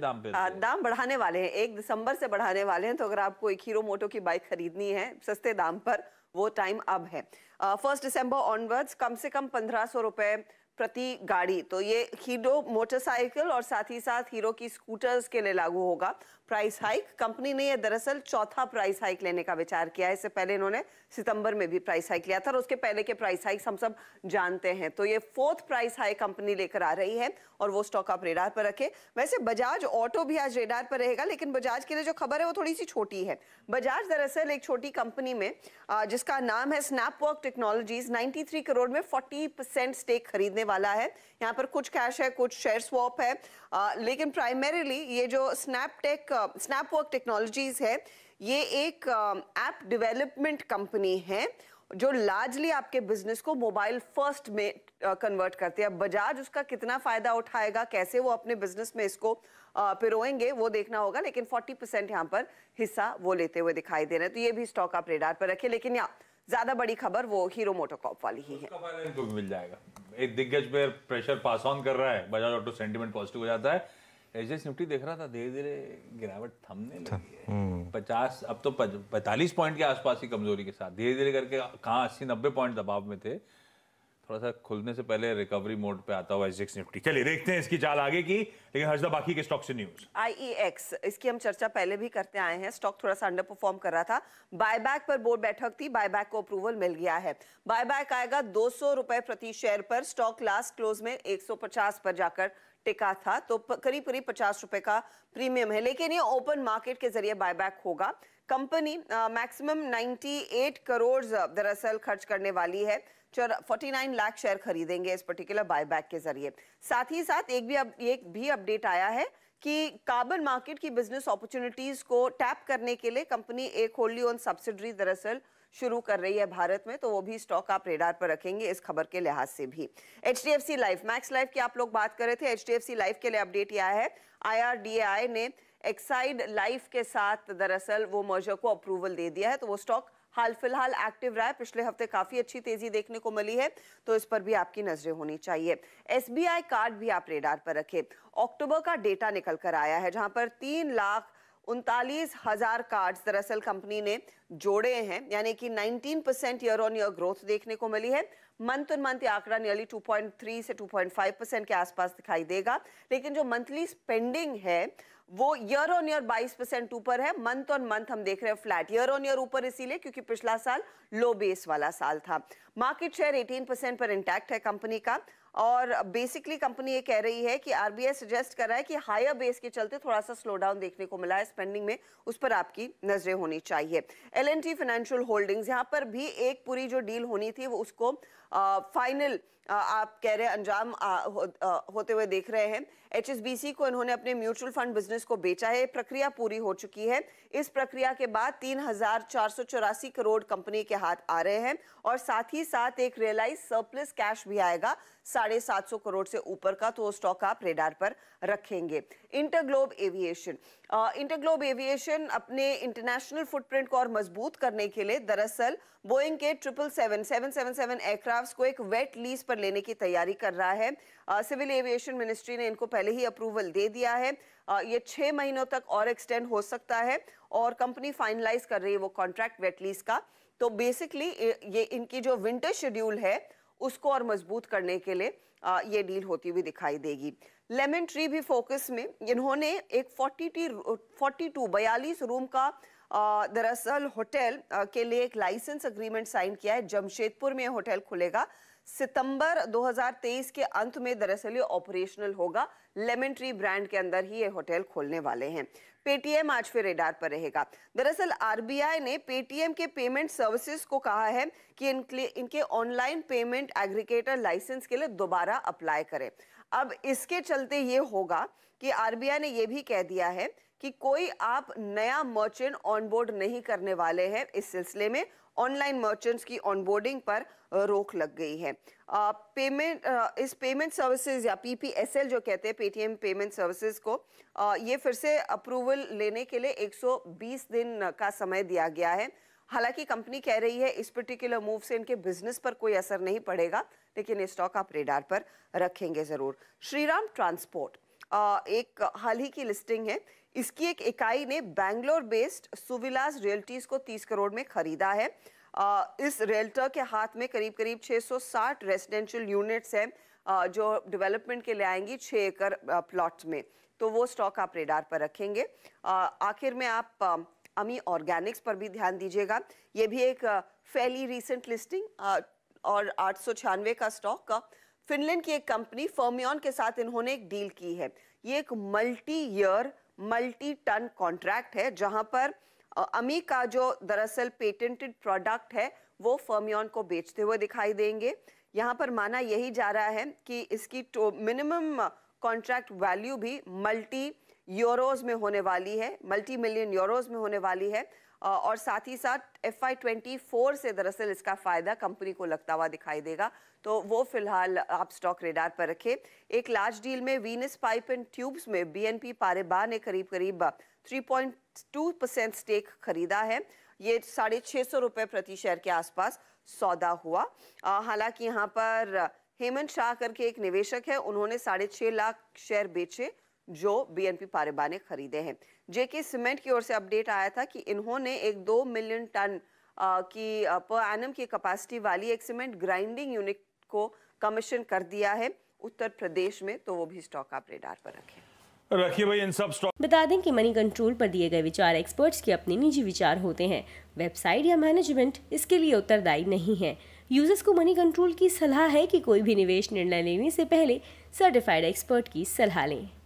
दाम पे आ, दाम बढ़ाने वाले हैं एक दिसंबर से बढ़ाने वाले हैं तो अगर आपको एक हीरो मोटो की बाइक खरीदनी है सस्ते दाम पर वो टाइम अब है फर्स्ट दिसंबर ऑनवर्ड्स कम से कम पंद्रह सौ रुपए प्रति गाड़ी तो ये हीरो मोटरसाइकिल और साथ ही साथ हीरो की स्कूटर्स के लिए लागू होगा प्राइस हाइक कंपनी ने यह दरअसल चौथा प्राइस हाइक लेने का विचार किया है इससे पहले इन्होंने सितंबर में भी प्राइस हाइक लिया था और उसके पहले के प्राइस हाइक हम सब जानते हैं तो ये फोर्थ प्राइस हाइक कंपनी लेकर आ रही है और वो स्टॉक आप रेडार पर रखें वैसे बजाज ऑटो भी आज रेडार पर रहेगा लेकिन बजाज के लिए जो खबर है वो थोड़ी सी छोटी है बजाज दरअसल एक छोटी कंपनी में जिसका नाम है स्नैपवर्क टेक्नोलॉजीज नाइन्टी करोड़ में फोर्टी परसेंट स्टेक खरीदने वाला है यहाँ पर कुछ कैश है कुछ शेयर स्वॉप है लेकिन प्राइमरीली ये जो स्नैपटेक स्नैपवर्क टेक्नोलॉजीज है ये एक ऐप डेवलपमेंट कंपनी है जो लार्जली आपके बिजनेस को मोबाइल फर्स्ट में कन्वर्ट uh, करते हैं बजाज उसका कितना फायदा उठाएगा कैसे वो अपने बिजनेस में इसको uh, पिरोएंगे वो देखना होगा लेकिन 40 परसेंट यहाँ पर हिस्सा वो लेते हुए दिखाई दे रहे हैं तो ये भी स्टॉक आप रेडार पर रखें लेकिन यहाँ ज्यादा बड़ी खबर वो हीरो मोटोकॉप वाली ही है मिल जाएगा एक दिग्गज पे प्रेशर पास ऑन कर रहा है बजाज ऑटो सेंटिमेंट पॉजिटिव हो जाता है एच निफ्टी देख रहा था धीरे धीरे गिरावट थमने लगी है हम्म। पचास अब तो पैंतालीस पॉइंट के आसपास ही कमजोरी के साथ धीरे धीरे करके कहाँ अस्सी नब्बे पॉइंट दबाव में थे थोड़ा सा खुलने से पहले रिकवरी मोड पे आता हुआ एसडीएक्स निफ्टी चलिए देखते हैं इसकी चाल आगे की लेकिन हर्षदा बाकी के स्टॉक से न्यूज आईईएक्स e इसकी हम चर्चा पहले भी करते आए हैं स्टॉक थोड़ा सा अंडर परफॉर्म कर रहा था बायबैक पर बोर्ड बैठक थी बायबैक को अप्रूवल मिल गया है बायबैक आएगा दो रुपए प्रति शेयर पर स्टॉक लास्ट क्लोज में एक पर जाकर टिका था तो करीब करीब पचास रुपए का प्रीमियम है लेकिन ये ओपन मार्केट के जरिए बायबैक होगा कंपनी मैक्सिमम 98 करोड़ दरअसल खर्च करने वाली है फोर्टी नाइन लाख शेयर खरीदेंगे इस पर्टिकुलर बायबैक के जरिए साथ ही साथ एक भी अब एक भी अपडेट आया है कि कार्बन मार्केट की बिजनेस अपॉर्चुनिटीज को टैप करने के लिए कंपनी एक होल्ली ऑन सब्सिडरी दरअसल शुरू कर रही है भारत में तो वो भी स्टॉक आप रेडार पर रखेंगे इस खबर के लिहाज से भी H D F C Life Max Life की आप लोग बात कर रहे थे H D F C Life के लिए अपडेट यह है आई ने एक्साइड लाइफ के साथ दरअसल वो मर्जर को अप्रूवल दे दिया है तो वो स्टॉक हाल फिलहाल एक्टिव रहा है पिछले हफ्ते काफी अच्छी तेजी देखने को मिली है तो इस पर भी आपकी नजरें होनी चाहिए एसबीआई कार्ड भी आप रेडार पर रखें अक्टूबर का डेटा निकल कर आया है जहां पर तीन लाख उनतालीस हजार कार्ड दरअसल कंपनी ने जोड़े हैं यानी कि 19 percent year on year growth देखने को मिली है मंथ ऑन मंथ आंकड़ा नियरली 2.3 से 2.5 परसेंट के आसपास दिखाई देगा लेकिन जो मंथली स्पेंडिंग है वो ईयर ऑन ईयर 22 परसेंट ऊपर है मंथ ऑन मंथ हम देख रहे हैं फ्लैट ईयर ऑन ईयर ऊपर इसीलिए क्योंकि पिछला साल लो बेस वाला साल था मार्केट शेयर 18 परसेंट पर इंटैक्ट है कंपनी का और बेसिकली कंपनी ये कह रही है कि आरबीआई सजेस्ट कर रहा है कि हायर बेस के चलते थोड़ा सा स्लो डाउन देखने को मिला है स्पेंडिंग में उस पर आपकी नजरें होनी चाहिए एल फाइनेंशियल होल्डिंग्स यहाँ पर भी एक पूरी जो डील होनी थी वो उसको फाइनल आप कह रहे अंजाम हो, होते हुए देख रहे हैं एच को इन्होंने अपने म्यूचुअल फंड बिजनेस को बेचा है प्रक्रिया पूरी हो चुकी है इस प्रक्रिया के बाद तीन करोड़ कंपनी के हाथ आ रहे हैं और साथ ही साथ एक रियलाइज सरप्लस कैश भी आएगा साढ़े सात सौ करोड़ से ऊपर का तो स्टॉक आप रेडार पर रखेंगे इंटरग्लोब एविएशन इंटरग्लोब एविएशन अपने इंटरनेशनल फुटप्रिंट को और मजबूत करने के लिए दरअसल बोइंग के triple seven seven seven seven aircraft को एक वेट लीज पर लेने की तैयारी कर रहा है सिविल एविएशन मिनिस्ट्री ने इनको पहले ही अप्रूवल दे दिया है आ, ये छः महीनों तक और एक्सटेंड हो सकता है और कंपनी फाइनलाइज कर रही है वो कॉन्ट्रैक्ट वेटलीज का तो बेसिकली ये इनकी जो विंटर शेड्यूल है उसको और मजबूत करने के लिए आ, ये डील होती हुई दिखाई देगी लेमन ट्री भी फोकस में इन्होंने एक फोर्टी टी फोर्टी टू बयालीस रूम का दरअसल होटल के लिए एक लाइसेंस अग्रीमेंट साइन किया है जमशेदपुर में होटल खुलेगा सितंबर 2023 के अंत में दरअसल ये ऑपरेशनल होगा लेमन ट्री ब्रांड के अंदर ही ये होटल खोलने वाले हैं पेटीएम आज फिर रेडार पर रहेगा दरअसल आरबीआई ने पेटीएम के पेमेंट सर्विसेज को कहा है कि इनके ऑनलाइन पेमेंट एग्रीगेटर लाइसेंस के लिए दोबारा अप्लाई करें अब इसके चलते ये होगा कि आरबीआई ने यह भी कह दिया है कि कोई आप नया मर्चेंट ऑनबोर्ड नहीं करने वाले हैं इस सिलसिले में ऑनलाइन मर्चेंट्स की ऑनबोर्डिंग पर रोक लग गई है पेमेंट इस पेमेंट सर्विसेज या पीपीएसएल जो कहते हैं पेटीएम पेमेंट सर्विसेज को आ, ये फिर से अप्रूवल लेने के लिए 120 दिन का समय दिया गया है हालांकि कंपनी कह रही है इस पर्टिकुलर मूव से इनके बिजनेस पर कोई असर नहीं पड़ेगा लेकिन ये स्टॉक आप रेडार पर रखेंगे ज़रूर श्रीराम ट्रांसपोर्ट एक हाल ही की लिस्टिंग है इसकी एक इकाई ने बैंगलोर बेस्ड सुविलास रियल्टीज को 30 करोड़ में खरीदा है इस रियल्टर के हाथ में करीब करीब 660 रेजिडेंशियल यूनिट्स हैं जो डेवलपमेंट के लिए आएंगी छः एकड़ प्लॉट्स में तो वो स्टॉक आप रेडार पर रखेंगे आखिर में आप अमी ऑर्गेनिक्स पर भी ध्यान दीजिएगा ये भी एक फेली रिसेंट लिस्टिंग और आठ का स्टॉक का फिनलैंड की एक कंपनी फर्मियन के साथ इन्होंने एक डील की है ये एक multi year multi ton contract है जहां पर अमी का जो दरअसल पेटेंटेड प्रोडक्ट है वो फर्मियन को बेचते हुए दिखाई देंगे यहाँ पर माना यही जा रहा है कि इसकी मिनिमम कॉन्ट्रैक्ट वैल्यू भी मल्टी यूरोज में होने वाली है मल्टी मिलियन यूरोज में होने वाली है और साथ ही साथ एफ आई ट्वेंटी फोर से दरअसल इसका फ़ायदा कंपनी को लगता हुआ दिखाई देगा तो वो फिलहाल आप स्टॉक रेडार पर रखें एक लार्ज डील में वीनस पाइप एंड ट्यूब्स में बी एन पी पारेबा ने करीब करीब three point two percent stake खरीदा है ये साढ़े छः सौ रुपये प्रति शेयर के आसपास सौदा हुआ हालांकि यहाँ पर हेमंत शाह करके एक निवेशक है उन्होंने साढ़े छः लाख शेयर बेचे जो बीएनपी पारिबा ने खरीदे हैं जेके सीमेंट की ओर से अपडेट आया था कि इन्होंने एक दो मिलियन टन की पर एनम की कैपेसिटी वाली एक सीमेंट ग्राइंडिंग यूनिट को कमीशन कर दिया है उत्तर प्रदेश में तो वो भी स्टॉक आप रेडार पर रखें रखिए भाई इन सब स्टॉक बता दें कि मनी कंट्रोल पर दिए गए विचार एक्सपर्ट्स के अपने निजी विचार होते हैं वेबसाइट या मैनेजमेंट इसके लिए उत्तरदायी नहीं है यूजर्स को मनी कंट्रोल की सलाह है कि कोई भी निवेश निर्णय लेने से पहले सर्टिफाइड एक्सपर्ट की सलाह लें